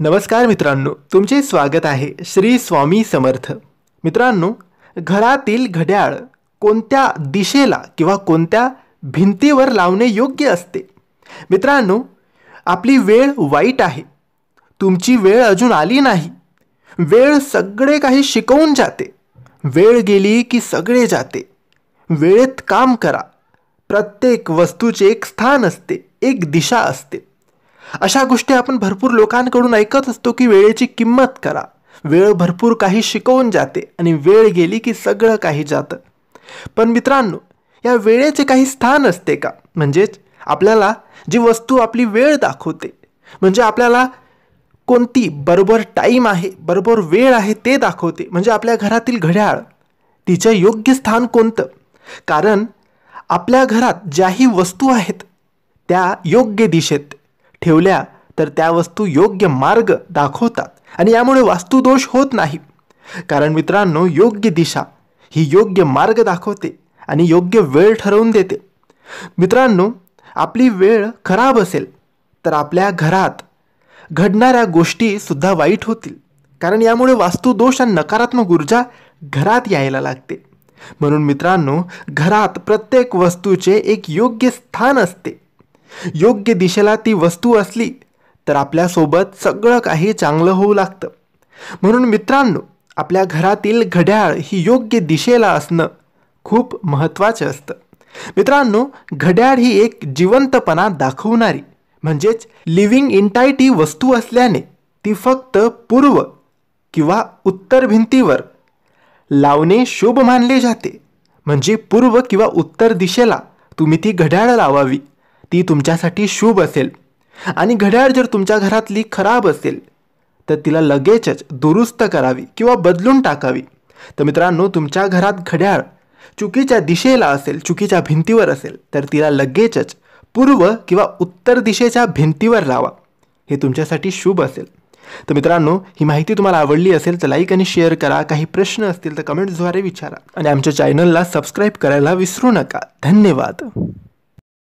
नमस्कार मित्रांनो तुमचे स्वागत आहे श्री स्वामी समर्थ मित्रांनो घरातील घड्याळ कोणत्या दिशेला किंवा कोणत्या भिंतीवर लावणे योग्य असते मित्रांनो आपली वेळ वाईट आहे तुमची वेळ अजून आली नाही वेळ सगळे काही शिकवून जाते वेळ गेली की सगळे जाते वेळेत काम करा प्रत्येक वस्तूचे एक स्थान असते एक दिशा असते अशा गोष्टी आपण भरपूर लोकांकडून ऐकत असतो की वेळेची किंमत करा वेळ भरपूर काही शिकवून जाते आणि वेळ गेली की सगळं काही जातं पण मित्रांनो या वेळेचे काही स्थान असते का म्हणजेच आपल्याला जी वस्तू आपली वेळ दाखवते म्हणजे आपल्याला कोणती बरोबर टाईम आहे बरोबर वेळ आहे ते दाखवते म्हणजे आपल्या घरातील घड्याळ तिचे योग्य स्थान कोणतं कारण आपल्या घरात ज्याही वस्तू आहेत त्या योग्य दिशेत ठेवल्या तर त्या वस्तू योग्य मार्ग दाखवतात आणि यामुळे वास्तुदोष होत नाही कारण मित्रांनो योग्य दिशा ही योग्य मार्ग दाखवते आणि योग्य वेळ ठरवून देते मित्रांनो आपली वेळ खराब असेल तर आपल्या घरात घडणाऱ्या गोष्टीसुद्धा वाईट होतील कारण यामुळे वास्तुदोष आणि नकारात्मक ऊर्जा घरात यायला लागते म्हणून मित्रांनो घरात प्रत्येक वस्तूचे एक योग्य स्थान असते योग्य दिशेला ती वस्तू असली तर आपल्यासोबत सगळं काही चांगलं होऊ लागतं म्हणून मित्रांनो आपल्या घरातील घड्याळ ही योग्य दिशेला असणं खूप महत्त्वाचं असतं मित्रांनो घड्याळ ही एक जिवंतपणा दाखवणारी म्हणजेच लिव्हिंग इंटायटी वस्तू असल्याने ती फक्त पूर्व किंवा उत्तर भिंतीवर लावणे शुभ मानले जाते म्हणजे पूर्व किंवा उत्तर दिशेला तुम्ही ती घड्याळ लावावी ती तुमच्यासाठी शुभ असेल आणि घड्याळ जर तुमच्या घरातली खराब असेल तर तिला लगेचच दुरुस्त करावी किंवा बदलून टाकावी तर मित्रांनो तुमच्या घरात घड्याळ चुकीच्या दिशेला असेल चुकीच्या भिंतीवर असेल तर तिला लगेचच पूर्व किंवा उत्तर दिशेच्या भिंतीवर लावा हे तुमच्यासाठी शुभ असेल तर मित्रांनो ही माहिती तुम्हाला आवडली असेल तर लाईक आणि शेअर करा काही प्रश्न असतील तर कमेंट्सद्वारे विचारा आणि आमच्या चॅनलला सबस्क्राईब करायला विसरू नका धन्यवाद